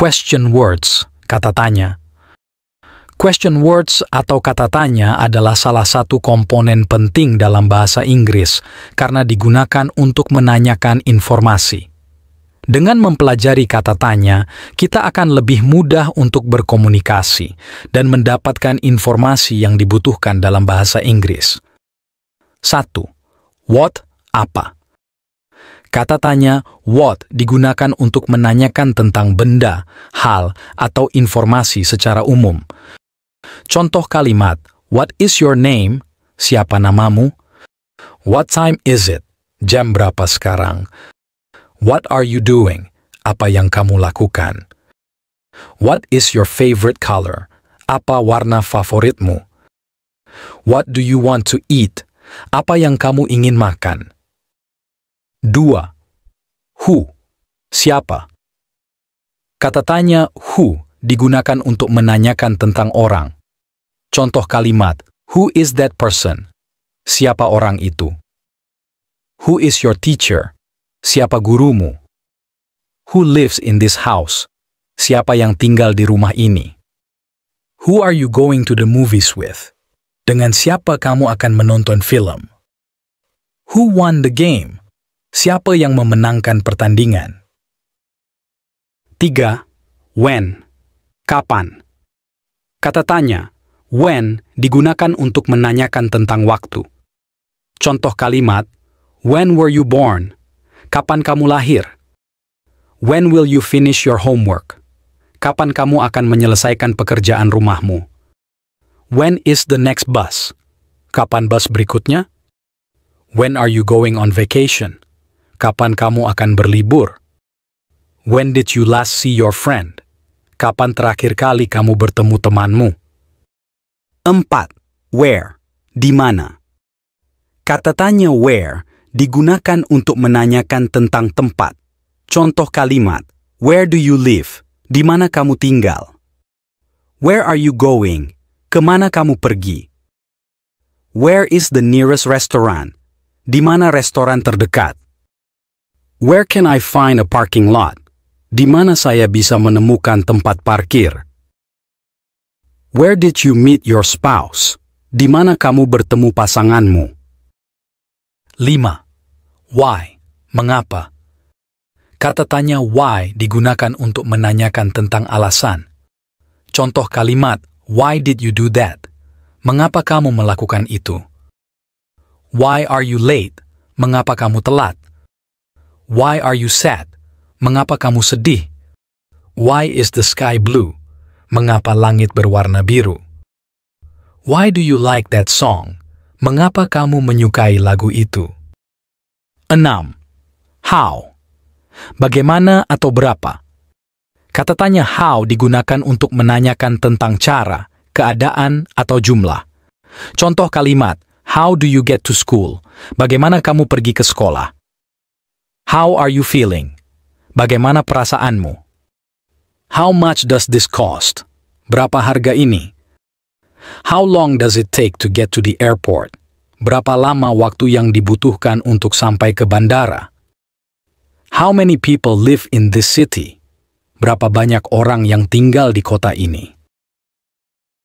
Question words, kata tanya. Question words atau kata tanya adalah salah satu komponen penting dalam bahasa Inggris karena digunakan untuk menanyakan informasi. Dengan mempelajari kata tanya, kita akan lebih mudah untuk berkomunikasi dan mendapatkan informasi yang dibutuhkan dalam bahasa Inggris. 1. What apa? Kata tanya what digunakan untuk menanyakan tentang benda, hal, atau informasi secara umum. Contoh kalimat, what is your name? Siapa namamu? What time is it? Jam berapa sekarang? What are you doing? Apa yang kamu lakukan? What is your favorite color? Apa warna favoritmu? What do you want to eat? Apa yang kamu ingin makan? Dua. Who? Siapa? Kata tanya who digunakan untuk menanyakan tentang orang. Contoh kalimat, who is that person? Siapa orang itu? Who is your teacher? Siapa gurumu? Who lives in this house? Siapa yang tinggal di rumah ini? Who are you going to the movies with? Dengan siapa kamu akan menonton film? Who won the game? siapa yang memenangkan pertandingan. 3. When Kapan Kata tanya, when digunakan untuk menanyakan tentang waktu. Contoh kalimat, when were you born? Kapan kamu lahir? When will you finish your homework? Kapan kamu akan menyelesaikan pekerjaan rumahmu? When is the next bus? Kapan bus berikutnya? When are you going on vacation? Kapan kamu akan berlibur? When did you last see your friend? Kapan terakhir kali kamu bertemu temanmu? Empat. Where? Di mana? Kata tanya where digunakan untuk menanyakan tentang tempat. Contoh kalimat, Where do you live? Di mana kamu tinggal? Where are you going? Kemana kamu pergi? Where is the nearest restaurant? Di mana restoran terdekat? Where can I find a parking lot? Di mana saya bisa menemukan tempat parkir? Where did you meet your spouse? Di mana kamu bertemu pasanganmu? 5. Why? Mengapa? Kata tanya why digunakan untuk menanyakan tentang alasan. Contoh kalimat, why did you do that? Mengapa kamu melakukan itu? Why are you late? Mengapa kamu telat? Why are you sad? Mengapa kamu sedih? Why is the sky blue? Mengapa langit berwarna biru? Why do you like that song? Mengapa kamu menyukai lagu itu? 6. How? Bagaimana atau berapa? Kata tanya how digunakan untuk menanyakan tentang cara, keadaan, atau jumlah. Contoh kalimat, how do you get to school? Bagaimana kamu pergi ke sekolah? How are you feeling? Bagaimana perasaanmu? How much does this cost? Berapa harga ini? How long does it take to get to the airport? Berapa lama waktu yang dibutuhkan untuk sampai ke bandara? How many people live in this city? Berapa banyak orang yang tinggal di kota ini?